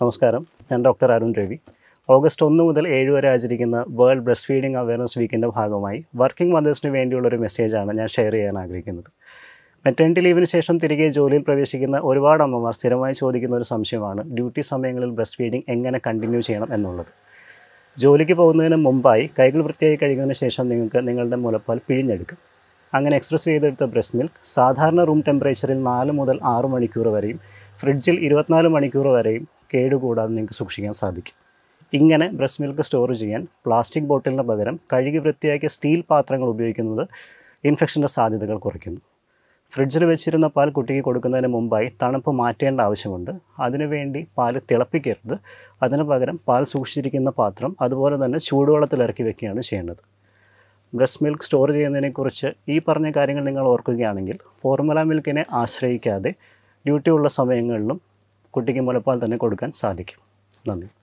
നമസ്കാരം ഞാൻ doctor Arun Ravi August ഒന്ന് മുതൽ ഏഴ് വരെ ആചരിക്കുന്ന വേൾഡ് ബ്രസ്റ്റ് ഫീഡിംഗ് അവയർനെസ് വീക്കിൻ്റെ ഭാഗമായി വർക്കിംഗ് മദേഴ്സിന് വേണ്ടിയുള്ളൊരു മെസ്സേജാണ് ഞാൻ ഷെയർ ചെയ്യാൻ ആഗ്രഹിക്കുന്നത് മെറ്റേണിറ്റി ലീവിന് ശേഷം തിരികെ ജോലിയിൽ പ്രവേശിക്കുന്ന ഒരുപാട് അമ്മമാർ സ്ഥിരമായി ചോദിക്കുന്ന ഒരു സംശയമാണ് ഡ്യൂട്ടി സമയങ്ങളിൽ ബ്രസ്റ്റ് ഫീഡിംഗ് എങ്ങനെ കണ്ടിന്യൂ ചെയ്യണം എന്നുള്ളത് ജോലിക്ക് പോകുന്നതിന് മുമ്പായി കൈകൾ വൃത്തിയായി കഴുകുന്നതിന് ശേഷം നിങ്ങൾക്ക് നിങ്ങളുടെ മുലപ്പാൽ പിഴിഞ്ഞെടുക്കും അങ്ങനെ എക്സ്പ്രസ് ചെയ്തെടുത്ത ബ്രസ്റ്റ് മിൽക്ക് സാധാരണ റൂം ടെമ്പറേച്ചറിൽ നാല് മുതൽ ആറ് മണിക്കൂർ വരെയും ഫ്രിഡ്ജിൽ ഇരുപത്തിനാല് മണിക്കൂർ വരെയും കേടുകൂടാതെ നിങ്ങൾക്ക് സൂക്ഷിക്കാൻ സാധിക്കും ഇങ്ങനെ ബ്രസ്റ്റ് മിൽക്ക് സ്റ്റോർ ചെയ്യാൻ പ്ലാസ്റ്റിക് ബോട്ടിലിന് പകരം കഴുകി വൃത്തിയാക്കിയ സ്റ്റീൽ പാത്രങ്ങൾ ഉപയോഗിക്കുന്നത് ഇൻഫെക്ഷൻ്റെ സാധ്യതകൾ കുറയ്ക്കുന്നു ഫ്രിഡ്ജിൽ വെച്ചിരുന്ന പാൽ കുട്ടിക്ക് കൊടുക്കുന്നതിന് മുമ്പായി തണുപ്പ് മാറ്റേണ്ട ആവശ്യമുണ്ട് അതിനുവേണ്ടി പാൽ തിളപ്പിക്കരുത് അതിനു പകരം പാൽ സൂക്ഷിച്ചിരിക്കുന്ന പാത്രം അതുപോലെ തന്നെ ചൂടുവെള്ളത്തിൽ ഇറക്കി വെക്കുകയാണ് ചെയ്യേണ്ടത് ബ്രസ്റ്റ് മിൽക്ക് സ്റ്റോർ ചെയ്യുന്നതിനെക്കുറിച്ച് ഈ പറഞ്ഞ കാര്യങ്ങൾ നിങ്ങൾ ഓർക്കുകയാണെങ്കിൽ ഫോർമുല മിൽക്കിനെ ആശ്രയിക്കാതെ ഡ്യൂട്ടിയുള്ള സമയങ്ങളിലും കുട്ടിക്ക് മുലപ്പാൽ തന്നെ കൊടുക്കാൻ സാധിക്കും നന്ദി